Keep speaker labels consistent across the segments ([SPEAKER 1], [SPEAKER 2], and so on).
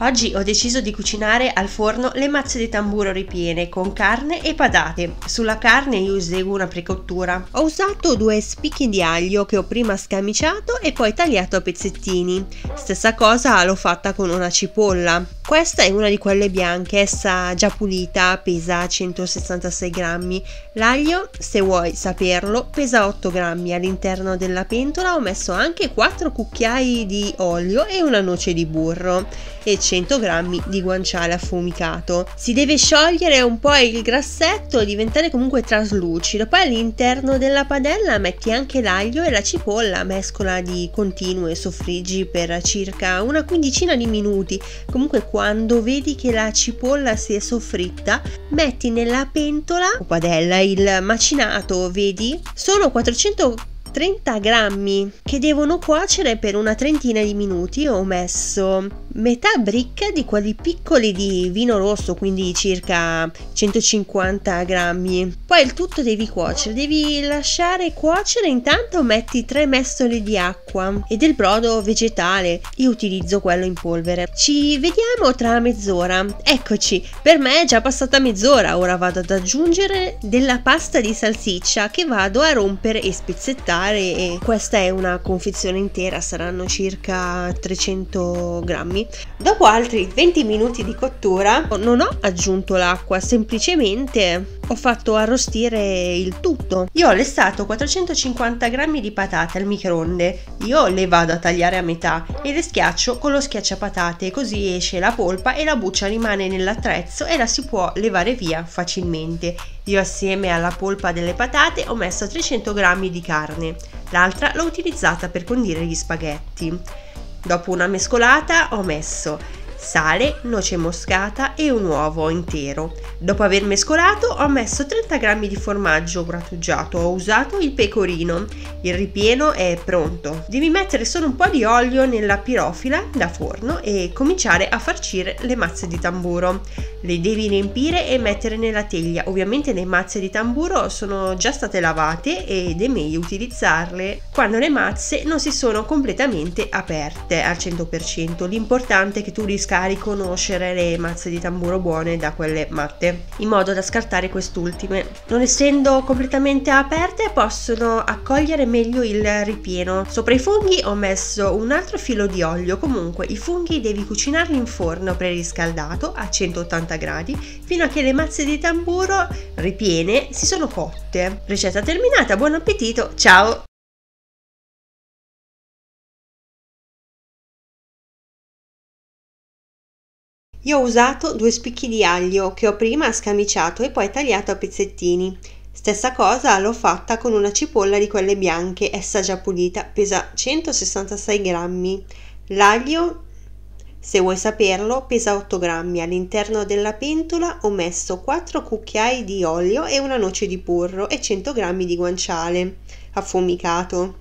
[SPEAKER 1] Oggi ho deciso di cucinare al forno le mazze di tamburo ripiene con carne e patate. Sulla carne io eseguo una precottura. Ho usato due spicchi di aglio che ho prima scamiciato e poi tagliato a pezzettini. Stessa cosa l'ho fatta con una cipolla. Questa è una di quelle bianche, essa già pulita, pesa 166 grammi. L'aglio, se vuoi saperlo, pesa 8 grammi. All'interno della pentola ho messo anche 4 cucchiai di olio e una noce di burro e 100 grammi di guanciale affumicato. Si deve sciogliere un po' il grassetto e diventare comunque traslucido. Poi all'interno della padella metti anche l'aglio e la cipolla, mescola di continuo e soffriggi per circa una quindicina di minuti. Comunque quando vedi che la cipolla si è soffritta, metti nella pentola o padella il macinato, vedi? Sono 400 30 grammi che devono cuocere per una trentina di minuti ho messo metà bricca di quelli piccoli di vino rosso quindi circa 150 grammi poi il tutto devi cuocere devi lasciare cuocere intanto metti 3 mestole di acqua e del brodo vegetale io utilizzo quello in polvere ci vediamo tra mezz'ora eccoci per me è già passata mezz'ora ora vado ad aggiungere della pasta di salsiccia che vado a rompere e spezzettare particolare e questa è una confezione intera, saranno circa 300 grammi. Dopo altri 20 minuti di cottura non ho aggiunto l'acqua, semplicemente ho fatto arrostire il tutto. Io ho lessato 450 grammi di patate al microonde, io le vado a tagliare a metà e le schiaccio con lo schiacciapatate così esce la polpa e la buccia rimane nell'attrezzo e la si può levare via facilmente io assieme alla polpa delle patate ho messo 300 g di carne, l'altra l'ho utilizzata per condire gli spaghetti. Dopo una mescolata ho messo sale, noce moscata e un uovo intero. Dopo aver mescolato ho messo 30 g di formaggio grattugiato, ho usato il pecorino. Il ripieno è pronto. Devi mettere solo un po' di olio nella pirofila da forno e cominciare a farcire le mazze di tamburo le devi riempire e mettere nella teglia. Ovviamente le mazze di tamburo sono già state lavate ed è meglio utilizzarle quando le mazze non si sono completamente aperte al 100%. L'importante è che tu riesca a riconoscere le mazze di tamburo buone da quelle matte, in modo da scartare quest'ultime. Non essendo completamente aperte possono accogliere meglio il ripieno. Sopra i funghi ho messo un altro filo di olio, comunque i funghi devi cucinarli in forno preriscaldato a 180 180 gradi fino a che le mazze di tamburo ripiene si sono cotte. Ricetta terminata, buon appetito, ciao! Io ho usato due spicchi di aglio che ho prima scamiciato e poi tagliato a pezzettini. Stessa cosa l'ho fatta con una cipolla di quelle bianche, essa già pulita, pesa 166 grammi. L'aglio se vuoi saperlo, pesa 8 grammi. All'interno della pentola ho messo 4 cucchiai di olio e una noce di porro e 100 grammi di guanciale affumicato.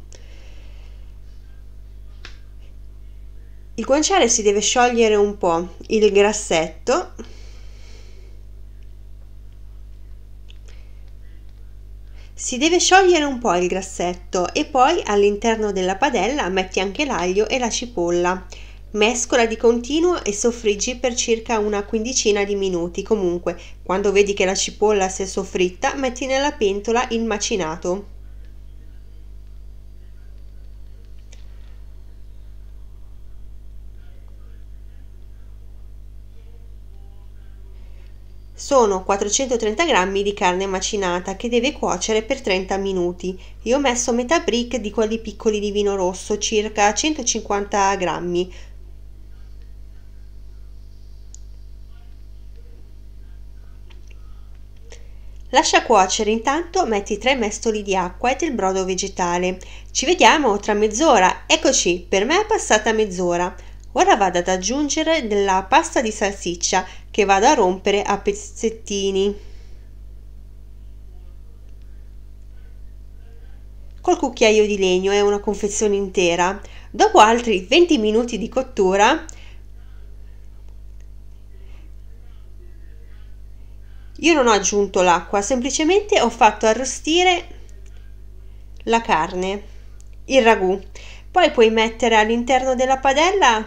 [SPEAKER 1] Il guanciale si deve sciogliere un po' il grassetto Si deve sciogliere un po' il grassetto e poi all'interno della padella metti anche l'aglio e la cipolla mescola di continuo e soffriggi per circa una quindicina di minuti. Comunque, quando vedi che la cipolla si è soffritta, metti nella pentola il macinato. sono 430 grammi di carne macinata che deve cuocere per 30 minuti. Io ho messo metà brick di quelli piccoli di vino rosso, circa 150 grammi. Lascia cuocere intanto, metti tre mestoli di acqua e del brodo vegetale. Ci vediamo tra mezz'ora. Eccoci, per me è passata mezz'ora. Ora vado ad aggiungere della pasta di salsiccia che vado a rompere a pezzettini. Col cucchiaio di legno è una confezione intera. Dopo altri 20 minuti di cottura Io non ho aggiunto l'acqua, semplicemente ho fatto arrostire la carne, il ragù. Poi puoi mettere all'interno della padella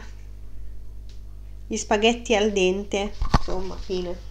[SPEAKER 1] gli spaghetti al dente, insomma, fine.